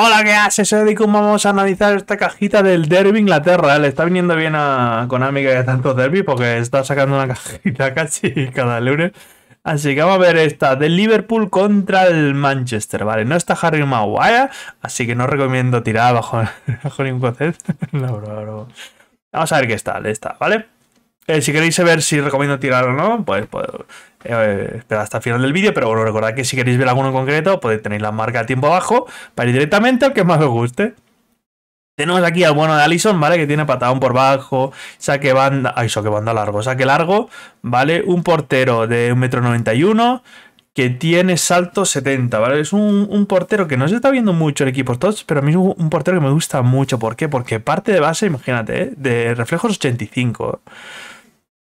Hola, ¿qué haces, Edicum? Vamos a analizar esta cajita del Derby Inglaterra. Le está viniendo bien a Konami que haya Derby porque está sacando una cajita casi cada lunes. Así que vamos a ver esta del Liverpool contra el Manchester, ¿vale? No está Harry Maguire, así que no recomiendo tirar bajo, ningún concepto. Vamos a ver qué está, esta, ¿vale? Eh, si queréis saber si recomiendo tirar o no, pues, pues Espera eh, hasta el final del vídeo, pero bueno, recordad que si queréis ver alguno en concreto, podéis tener la marca de tiempo abajo para ir directamente al que más os guste. Tenemos aquí al bueno de Allison, ¿vale? Que tiene patadón por bajo, saque banda. Ay, saque banda largo, saque largo, ¿vale? Un portero de 1,91m que tiene salto 70, ¿vale? Es un, portero que no se está viendo mucho en equipo todos, pero a mí es un, portero que me gusta mucho. ¿Por qué? Porque parte de base, imagínate, ¿eh? de reflejos 85.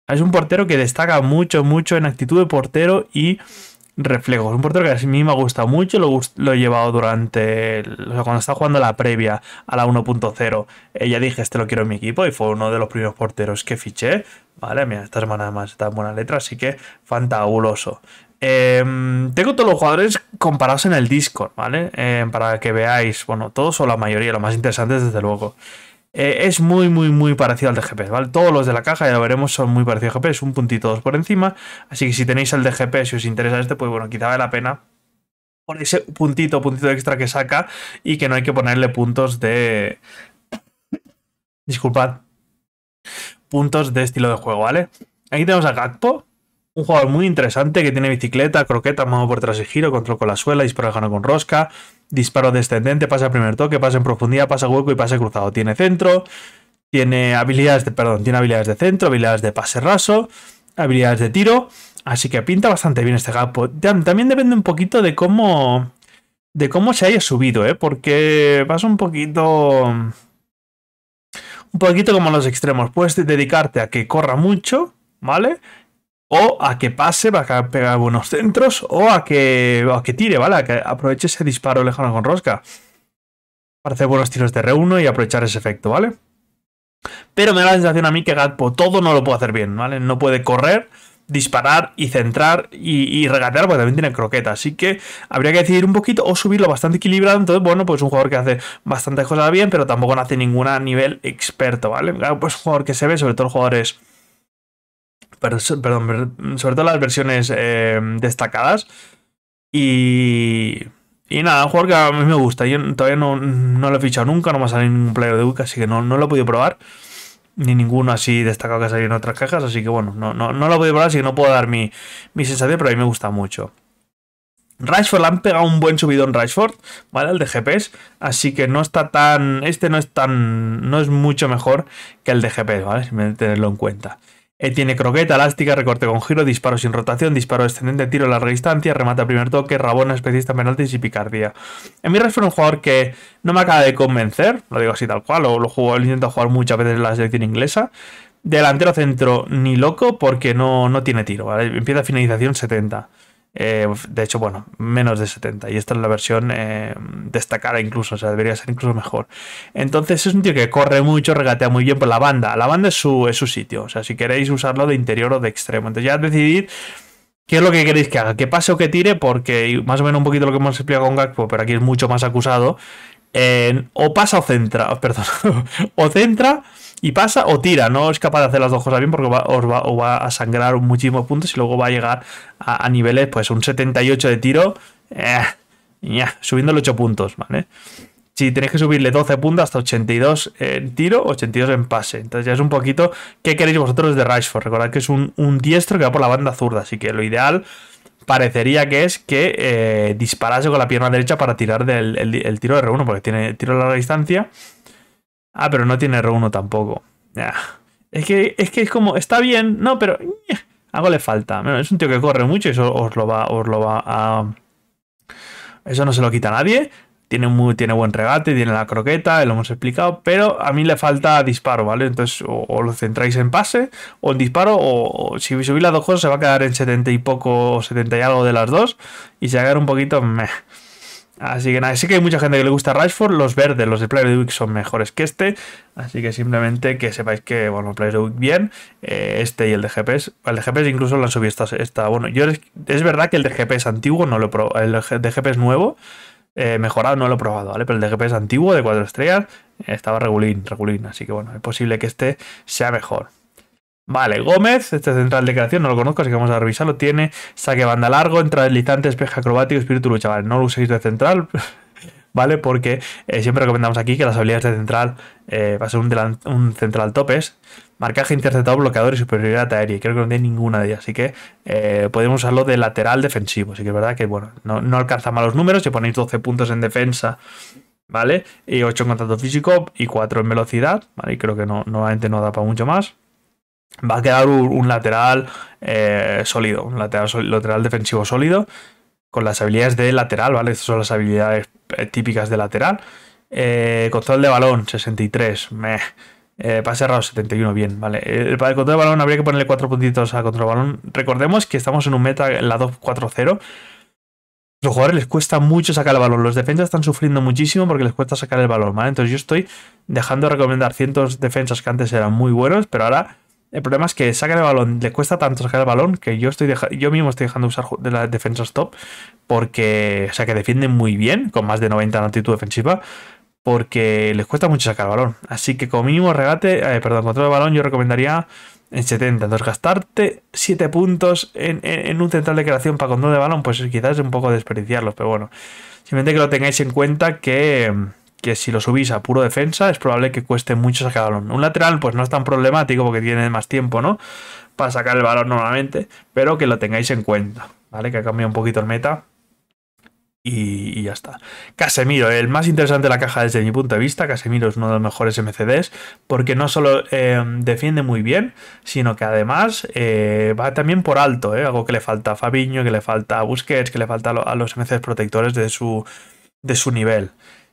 Es un portero que destaca mucho, mucho en actitud de portero y reflejos. Un portero que a mí me ha gustado mucho, lo, he llevado durante. O sea, cuando estaba jugando la previa a la 1.0, ella eh, dije, este lo quiero en mi equipo y fue uno de los primeros porteros que fiché. Vale, mira, esta semana más está en buena letra, así que fantabuloso. Em, tengo todos los jugadores comparados en el Discord, ¿vale? Em, para que veáis, bueno, todos o la mayoría, lo más interesante desde luego. Eh, es muy, muy, muy parecido al DGP, ¿vale? Todos los de la caja, ya lo veremos, son muy parecidos al DGP, es un puntito dos por encima. Así que si tenéis el DGP, si os interesa este, pues bueno, quizá vale la pena por ese puntito, puntito extra que saca y que no hay que ponerle puntos de... Disculpad. Puntos de estilo de juego, ¿vale? Aquí tenemos a Gakpo, un jugador muy interesante que tiene bicicleta, croqueta, mano por tras y giro, control con la suela, disparo gano con rosca, disparo descendente, pasa primer toque, pasa en profundidad, pasa hueco y pasa cruzado. Tiene centro, tiene habilidades de, perdón, tiene habilidades de centro, habilidades de pase raso, habilidades de tiro. Así que pinta bastante bien este capo. También depende un poquito de cómo. De cómo se haya subido, ¿eh? Porque vas un poquito. Un poquito como los extremos. Puedes dedicarte a que corra mucho, ¿vale? o a que pase para pegar buenos centros, o a que, que tire, ¿vale? A que aproveche ese disparo lejano con rosca. Para hacer buenos tiros de r y aprovechar ese efecto, ¿vale? Pero me da la sensación a mí que Gatpo todo no lo puede hacer bien, ¿vale? No puede correr, disparar y centrar y, regatear, porque también tiene croqueta. Así que habría que decidir un poquito o subirlo bastante equilibrado. Entonces, bueno, pues un jugador que hace bastantes cosas bien, pero tampoco no hace ningún nivel experto, ¿vale? pues un jugador que se ve, sobre todo jugadores perdón, mm, sobre todo las versiones eh, destacadas. Y, y nada, un que a mí me gusta. Yo todavía no, lo he fichado nunca, no me ha salido ningún player de UCA, así que no, no lo he podido probar. Ni ninguno así destacado que ha en otras cajas, así que bueno, no, no, lo he podido probar, así que no puedo dar mi, mi sensación, pero a mí me gusta mucho. Rashford le han pegado un buen subidón Rashford, ¿vale? El de GPS, así que no está tan. Este no es tan. No es mucho mejor que el de GPS, ¿vale? me tenerlo en cuenta. Eh, tiene croqueta, elástica, recorte con giro, disparo sin rotación, disparo descendente, tiro a larga distancia, remata a primer toque, rabona, especialista en penaltis y picardía. En res, fue un jugador que no me acaba de convencer, lo digo así tal cual, o lo, jugó, intento jugar muchas veces en la selección inglesa. Delantero centro ni loco porque no, no tiene tiro, Empieza finalización 70. Eh, de hecho, bueno, menos de 70. Y esta es la versión eh, destacada incluso, o sea, debería ser incluso mejor. Entonces es un tío que corre mucho, regatea muy bien por la banda. La banda es su, sitio, o sea, si queréis usarlo de interior o de extremo. Entonces ya decidid qué es lo que queréis que haga, que pase o que tire, porque más o menos un poquito lo que hemos explicado con Gakpo, pero aquí es mucho más acusado. o pasa o centra, perdón, o centra y pasa o tira, no es capaz de hacer las dos cosas bien porque va, os va, a sangrar muchísimos puntos y luego va a llegar a, niveles, pues un 78 de tiro, eh, subiendo los 8 puntos, ¿vale? Si tenéis que subirle 12 puntos hasta 82 en tiro, 82 en pase. Entonces ya es un poquito qué queréis vosotros de Rashford. Recordad que es un, diestro que va por la banda zurda, así que lo ideal parecería que es que eh, disparase con la pierna derecha para tirar del tiro de R1, porque tiene tiro a larga distancia Ah, pero no tiene R1 tampoco. Es, que, es que es como, está bien, no, pero eh, algo le falta. es un tío que corre mucho y eso os lo va, os lo va a... Eso no se lo quita a nadie. Tiene, muy, tiene buen regate, tiene la croqueta, lo hemos explicado, pero a mí le falta disparo, ¿vale? Entonces, o, lo centráis en pase, o en disparo, o, si subís las dos cosas se va a quedar en 70 y poco, 70 y algo de las dos, y se va un poquito meh. Así que nada, sí que hay mucha gente que le gusta Rashford. Los verdes, los de Player of son mejores que este. Así que simplemente que sepáis que, bueno, Player of bien. Eh, este y el de GPS. El de GPS incluso lo han subido esta. bueno, yo es, verdad que el de GPS antiguo no lo he probado. El de GPS nuevo, eh, mejorado, no lo he probado, ¿vale? Pero el de GPS antiguo, de cuatro estrellas, eh, estaba regulín, regulín. Así que bueno, es posible que este sea mejor. Vale, Gómez, este central de creación, no lo conozco, así que vamos a revisarlo. Tiene saque banda largo, entra deslizante, espeja acrobático, espíritu lucha. Vale, no lo uséis de central, ¿vale? Porque eh, siempre recomendamos aquí que las habilidades de central eh, va a ser un, central topes. Marcaje interceptado, bloqueador y superioridad aérea. Creo que no tiene ninguna de ellas, así que eh, podemos usarlo de lateral defensivo. Así que es verdad que, bueno, no, no alcanza malos números. Si ponéis 12 puntos en defensa ¿vale? Y 8 en contacto físico y 4 en velocidad, ¿vale? Y creo que no, no da para mucho más va a quedar un, lateral eh, sólido, un lateral, lateral, defensivo sólido, con las habilidades de lateral, ¿vale? Estas son las habilidades eh, típicas de lateral. Eh, control de balón, 63, meh. pase raro, 71, bien, vale. para el control de balón habría que ponerle cuatro puntitos a control de balón. Recordemos que estamos en un meta en la 2-4-0. Los jugadores les cuesta mucho sacar el balón. Los defensas están sufriendo muchísimo porque les cuesta sacar el balón, ¿vale? Entonces yo estoy dejando de recomendar cientos defensas que antes eran muy buenos, pero ahora el problema es que saca el balón, le cuesta tanto sacar el balón que yo estoy yo mismo estoy dejando de usar de la defensas top porque, o sea, que defienden muy bien, con más de 90 en actitud defensiva, porque les cuesta mucho sacar el balón. Así que con mínimo regate, eh, perdón, control de balón, yo recomendaría en 70. Entonces, gastarte 7 puntos en, un central de creación para control de balón, pues quizás es un poco desperdiciarlos, pero bueno, simplemente que lo tengáis en cuenta que que si lo subís a puro defensa es probable que cueste mucho sacar el balón. Un lateral pues no es tan problemático porque tiene más tiempo, ¿no? Para sacar el balón normalmente, pero que lo tengáis en cuenta, ¿vale? Que ha cambiado un poquito el meta y, ya está. Casemiro, el más interesante de la caja desde mi punto de vista. Casemiro es uno de los mejores MCDs porque no solo eh, defiende muy bien, sino que además eh, va también por alto, eh, algo que le falta a Fabiño, que le falta a Busquets, que le falta a los MCDs protectores de su, de su nivel.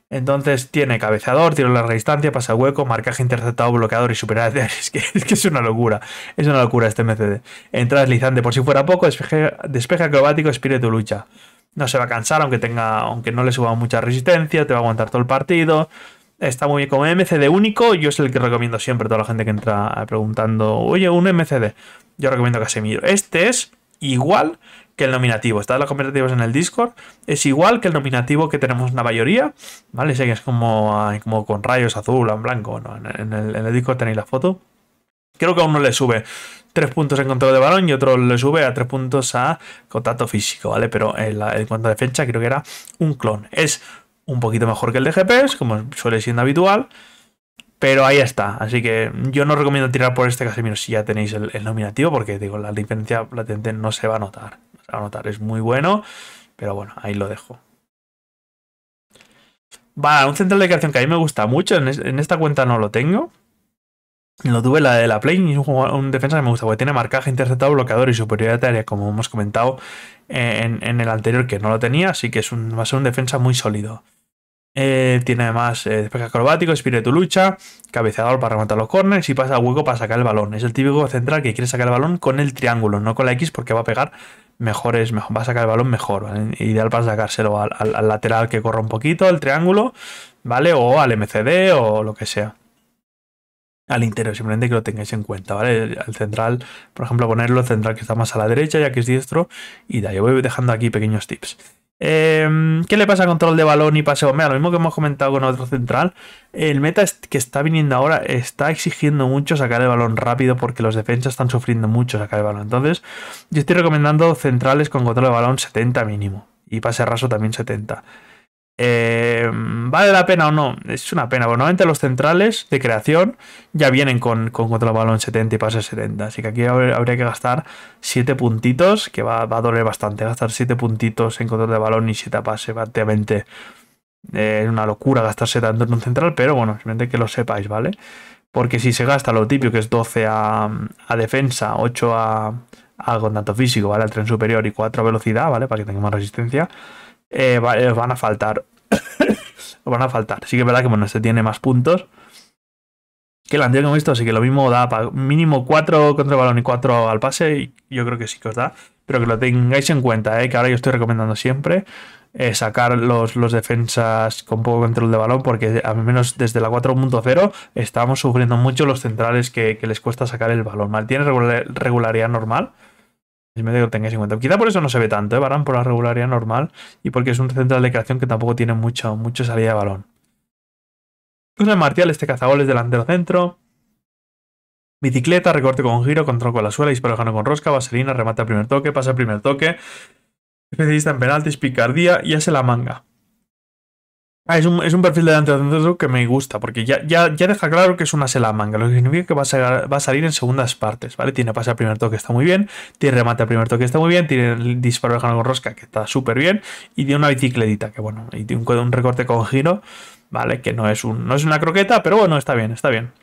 Entonces tiene cabezador, tiro la larga distancia, pasa hueco, marcaje interceptado, bloqueador y supera. Es que, es una locura. Es una locura este MCD. Entra deslizante por si fuera poco, despeje, acrobático, espíritu lucha. No se va a cansar, aunque tenga, aunque no le suba mucha resistencia, te va a aguantar todo el partido. Está muy bien como MCD único. Yo es el que recomiendo siempre a toda la gente que entra eh, preguntando, oye, un MCD. Yo recomiendo Casemiro. Este es igual que el nominativo. de los comparativos en el Discord. Es igual que el nominativo que tenemos en la mayoría. ¿Vale? Sé que es como, como con rayos azul o en blanco. ¿no? En, el, Discord tenéis la foto. Creo que a uno le sube Tres puntos en control de balón y otro le sube a tres puntos a contacto físico, ¿vale? Pero en, cuanto a defensa creo que era un clon. Es un poquito mejor que el de GPS, como suele siendo habitual. Pero ahí está. Así que yo no recomiendo tirar por este Casemiro si ya tenéis el, el nominativo, porque digo, la diferencia latente no se va a notar anotar. Es muy bueno, pero bueno, ahí lo dejo. Va, un central de creación que a mí me gusta mucho. En, esta cuenta no lo tengo. Lo tuve la de la Play y es un, defensa que me gusta porque tiene marcaje, interceptado, bloqueador y superioridad de área, como hemos comentado eh, en, el anterior que no lo tenía. Así que es va a ser un defensa muy sólido. Eh, tiene además eh, acrobático, espíritu lucha, cabeceador para rematar los corners y pasa hueco para sacar el balón. Es el típico central que quiere sacar el balón con el triángulo, no con la X porque va a pegar mejor es, mejor, va a sacar el balón mejor, Ideal para sacárselo al, lateral que corra un poquito, al triángulo, ¿vale? O al MCD o lo que sea. Al interior, simplemente que lo tengáis en cuenta, ¿vale? Al central, por ejemplo, ponerlo, central que está más a la derecha, ya que es diestro, y da yo voy dejando aquí pequeños tips. Em, ¿Qué le pasa a control de balón y paseo? Mira, lo mismo que hemos comentado con otro central. El meta que está viniendo ahora está exigiendo mucho sacar el balón rápido porque los defensas están sufriendo mucho sacar el balón. Entonces, yo estoy recomendando centrales con control de balón 70 mínimo y pase raso también 70. Eh, ¿Vale la pena o no? Es una pena, bueno normalmente los centrales de creación ya vienen con, con de balón 70 y pase 70, así que aquí habría que gastar 7 puntitos, que va, a doler bastante, gastar 7 puntitos en control de balón y 7 pase, prácticamente eh, es una locura gastarse tanto en un central, pero bueno, simplemente que lo sepáis, ¿vale? Porque si se gasta lo típico, que es 12 a, defensa, 8 a, a tanto físico, ¿vale? Al tren superior y 4 a velocidad, ¿vale? Para que tenga más resistencia eh, eh, os van a faltar. os van a faltar. Así que es verdad que bueno, este tiene más puntos. Que el anterior que hemos visto, así que lo mismo da para mínimo 4 contra el balón y 4 al pase. Y yo creo que sí que os da. Pero que lo tengáis en cuenta, eh, que ahora yo estoy recomendando siempre sacar los, defensas con poco control de balón, porque al menos desde la 4.0 estamos sufriendo mucho los centrales que, les cuesta sacar el balón. Tiene tiene regularidad normal, medio que en cuenta. Quizá por eso no se ve tanto, ¿eh? Barán por la regularidad normal y porque es un central de creación que tampoco tiene mucho, salida de balón. Pues el Martial, este cazagoles delantero centro. Bicicleta, recorte con giro, control con la suela, disparo con rosca, vaselina, remata el primer toque, pasa el primer toque. Especialista en penaltis, picardía y hace la manga. Ah, es, un, es un, perfil de Dante que me gusta, porque ya, ya, ya deja claro que es una sela manga, lo que significa que va a, salir, en segundas partes, ¿vale? Tiene pase al primer toque, está muy bien, tiene remate al primer toque, está muy bien, tiene el disparo de con rosca, que está súper bien, y tiene una bicicletita, que bueno, y tiene un, un recorte con giro ¿vale? Que no es, un, no es una croqueta, pero bueno, está bien, está bien,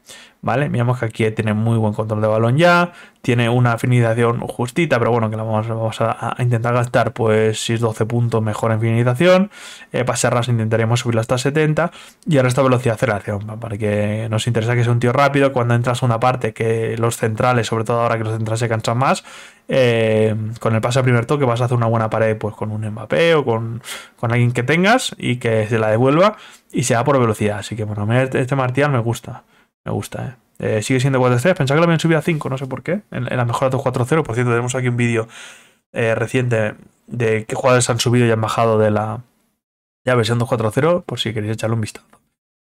¿vale? Miramos que aquí tiene muy buen control de balón ya, tiene una finalización justita, pero bueno, que la vamos, a, intentar gastar pues si es 12 puntos mejor en finalización, eh, pasarlas intentaremos subirla hasta 70 y ahora esta velocidad de aceleración, para que nos interesa que sea un tío rápido, cuando entras a una parte, que los centrales, sobre todo ahora que los centrales se cansan más, eh, con el pase a primer toque vas a hacer una buena pared pues con un Mbappé o con, alguien que tengas y que se la devuelva y se da por velocidad. Así que bueno, este, este Martial me gusta. Me gusta, eh. Eh, sigue siendo 4-3. Pensaba que lo habían subido a 5, no sé por qué. En, la mejora 2-4-0. Por cierto, tenemos aquí un vídeo reciente de qué jugadores han subido y han bajado de la, versión 2-4-0, por si queréis echarle un vistazo.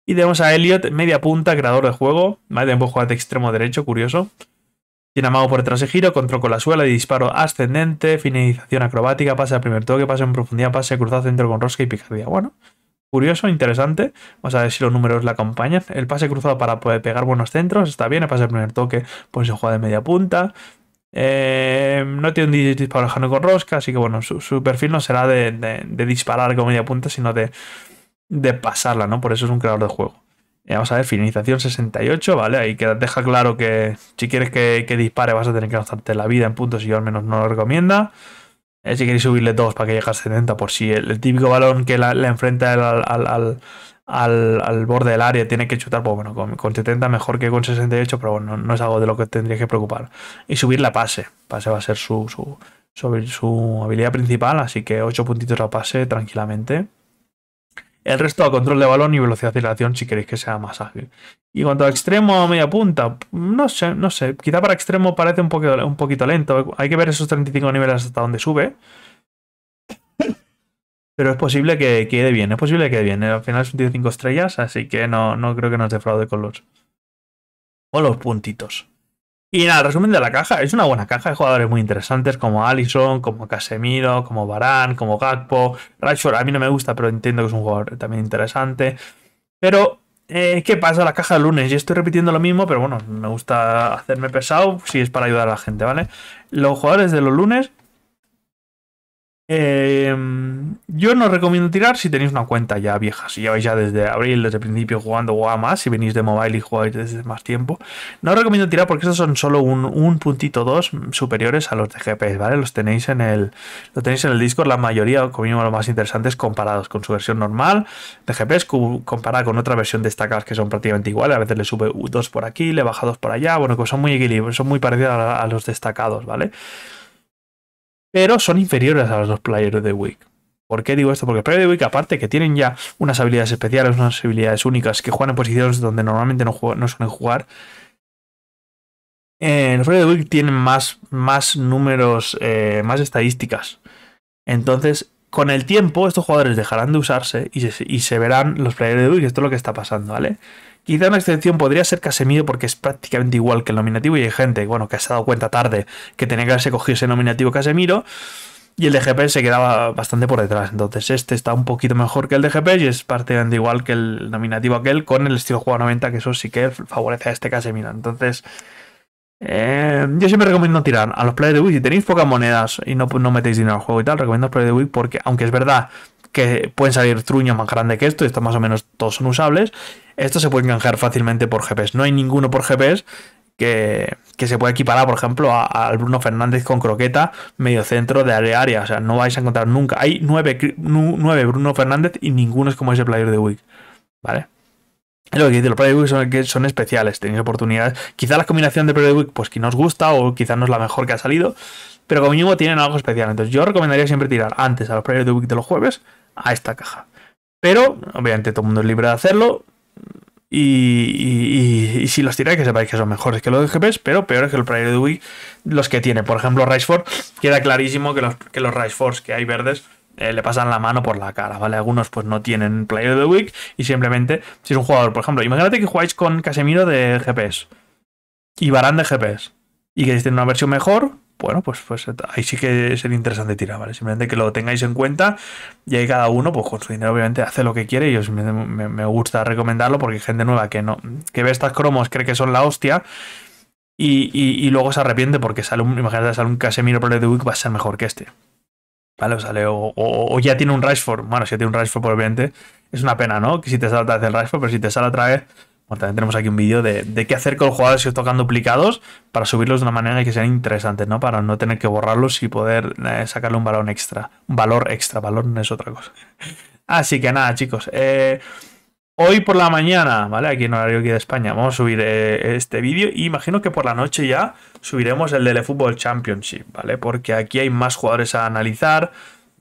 Y tenemos a Elliot, media punta, creador de juego. Vale, también puede jugar de extremo derecho, curioso. Tiene por detrás de giro, control con la suela, y disparo ascendente, finalización acrobática, pase al primer toque, pase en profundidad, pase cruzado centro con rosca y picardía. Bueno, curioso, interesante. Vamos a ver si los números la acompañan. El pase cruzado para poder pegar buenos centros, está bien. El pase al primer toque, pues se juega de media punta. Eh, no tiene un disparo lejano con rosca, así que bueno, su, perfil no será de, disparar con media punta, sino de, de pasarla, ¿no? Por eso es un creador de juego. Eh, vamos a ver, finalización 68, ¿vale? Ahí queda deja claro que si quieres que, dispare vas a tener que gastarte la vida en puntos y yo al menos no lo recomienda. Eh, si queréis subirle 2 para que llegue a 70 por si el, típico balón que le enfrenta al, borde del área tiene que chutar, pues bueno, con, 70 mejor que con 68, pero bueno, no es algo de lo que tendrías que preocupar. Y subir la pase, pase va a ser su, su, su, su habilidad principal, así que 8 puntitos a pase tranquilamente. El resto a control de balón y velocidad de aceleración si queréis que sea más ágil. Y cuanto a extremo o media punta, no sé, no sé. Quizá para extremo parece un poquito, lento. Hay que ver esos 35 niveles hasta donde sube. Pero es posible que quede bien, es posible que quede bien. Al final son un estrellas, así que no, no creo que nos defraude con los, o los puntitos. Y nada, resumen de la caja. Es una buena caja de jugadores muy interesantes como Allison, como Casemiro, como Barán, como Gakpo. Rashford a mí no me gusta, pero entiendo que es un jugador también interesante. Pero, eh, ¿qué pasa? La caja de lunes. y estoy repitiendo lo mismo, pero bueno, me gusta hacerme pesado si es para ayudar a la gente, ¿vale? Los jugadores de los lunes. Eh, yo no recomiendo tirar si tenéis una cuenta ya vieja, si lleváis ya desde abril, desde principio jugando o más, si venís de mobile y jugáis desde más tiempo. No os recomiendo tirar porque estos son solo un, puntito dos superiores a los de GPS, ¿vale? Los tenéis en el, lo tenéis en el Discord, la mayoría, como mínimo los más interesantes, comparados con su versión normal de GPS, comparada con otra versión destacadas que son prácticamente iguales. A veces le sube dos por aquí, le baja dos por allá, bueno, que son muy equilibrados, son muy parecidos a, los destacados, ¿vale? Pero son inferiores a los dos players de Week. ¿Por qué digo esto? Porque Wick, aparte que tienen ya unas habilidades especiales, unas habilidades únicas, que juegan en posiciones donde normalmente no, suelen jugar, en eh, los week tienen más, más números, eh, más estadísticas. Entonces, con el tiempo, estos jugadores dejarán de usarse y se, verán los Player de Week. Esto es lo que está pasando, ¿vale? Quizá una excepción podría ser Casemiro porque es prácticamente igual que el nominativo y hay gente, bueno, que se ha dado cuenta tarde que tenía que haberse cogido ese nominativo Casemiro. Y el de GP se quedaba bastante por detrás. Entonces, este está un poquito mejor que el de y es prácticamente igual que el nominativo aquel con el estilo juego 90, que eso sí que favorece a este Casemiro. Entonces, eh, yo siempre recomiendo tirar a los players de Wii. Si tenéis pocas monedas y no, no metéis dinero al juego y tal, recomiendo los Play de Wii. porque, aunque es verdad que pueden salir truños más grandes que esto, y estos más o menos todos son usables, estos se pueden canjear fácilmente por GPS. No hay ninguno por GPS que, se puede equiparar, por ejemplo, al Bruno Fernández con croqueta, medio centro de área, área. O sea, no vais a encontrar nunca. Hay nueve, Bruno Fernández y ninguno es como ese player de Wick. ¿Vale? lo que dice, los Player Week son, son especiales, tenéis oportunidades. Quizá la combinación de Player Week, pues que no os gusta o quizá no es la mejor que ha salido, pero como mínimo tienen algo especial. Entonces yo recomendaría siempre tirar antes a los Player Week de los jueves a esta caja. Pero obviamente todo el mundo es libre de hacerlo. Y, si los tiráis, que sepáis que son mejores que los de GPs, pero peores que el the Week, los que tiene. Por ejemplo, rice queda clarísimo que los, que los Rise que hay verdes eh, le pasan la mano por la cara, ¿vale? Algunos pues no tienen Player of the Week y simplemente, si es un jugador, por ejemplo, imagínate que jugáis con Casemiro de GPS y Barán de GPS y que tener una versión mejor, bueno, pues, pues ahí sí que el interesante tirar, ¿vale? Simplemente que lo tengáis en cuenta y ahí cada uno, pues con su dinero obviamente hace lo que quiere y me, gusta recomendarlo porque hay gente nueva que no, que ve estas cromos, cree que son la hostia y, luego se arrepiente porque sale un, imagínate, sale un Casemiro Pro de Week va a ser mejor que este. ¿Vale? O, sale, o, ya tiene un Rashford, bueno, si ya tiene un Rashford pues, obviamente es una pena, ¿no? Que si te sale otra vez el Rashford, pero si te sale otra vez bueno, también tenemos aquí un vídeo de, qué hacer con los jugadores que os tocan duplicados para subirlos de una manera que sean interesantes, ¿no? Para no tener que borrarlos y poder eh, sacarle un valor extra. Un valor extra, valor no es otra cosa. Así que nada, chicos. Eh, hoy por la mañana, ¿vale? Aquí en horario aquí de España, vamos a subir eh, este vídeo. Y imagino que por la noche ya subiremos el del Fútbol Championship, ¿vale? Porque aquí hay más jugadores a analizar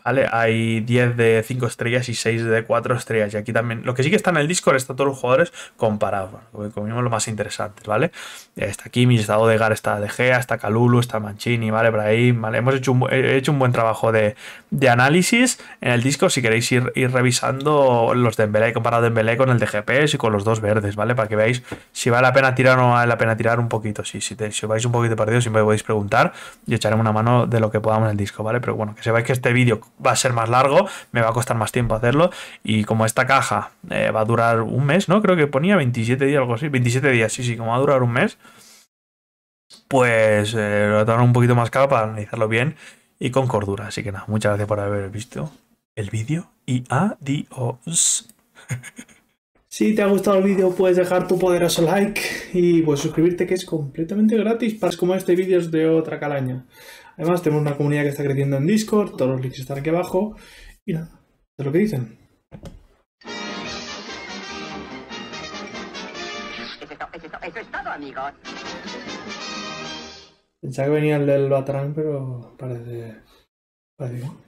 ¿Vale? Hay 10 de 5 estrellas y 6 de 4 estrellas. Y aquí también, lo que sí que está en el Discord, está todos los jugadores comparados, bueno, comimos lo más interesante, ¿vale? Está Kimi, está gar está De Gea, está Calulu, está Mancini, ¿vale? ahí ¿vale? Hemos hecho un, hecho un buen trabajo de, análisis en el Discord, si queréis ir, revisando los de Embelé, comparado de Embelé con el de GPS y con los dos verdes, ¿vale? Para que veáis si vale la pena tirar o no vale la pena tirar un poquito. Si, si, si vais un poquito de siempre podéis preguntar y echaremos una mano de lo que podamos en el disco ¿vale? Pero bueno, que sepáis que este vídeo va a ser más largo, me va a costar más tiempo hacerlo. Y como esta caja eh, va a durar un mes, ¿no? Creo que ponía 27 días, algo así. 27 días, sí, sí, como va a durar un mes. Pues va eh, lo voy un poquito más caro para analizarlo bien y con cordura. Así que nada, muchas gracias por haber visto el vídeo y adiós. Si te ha gustado el vídeo puedes dejar tu poderoso like y pues suscribirte que es completamente gratis para como este es de otra calaña. Además, tenemos una comunidad que está creciendo en Discord, todos los links están aquí abajo. Y nada, es lo que dicen. Pensaba que venía el del Batarang, pero parece. parece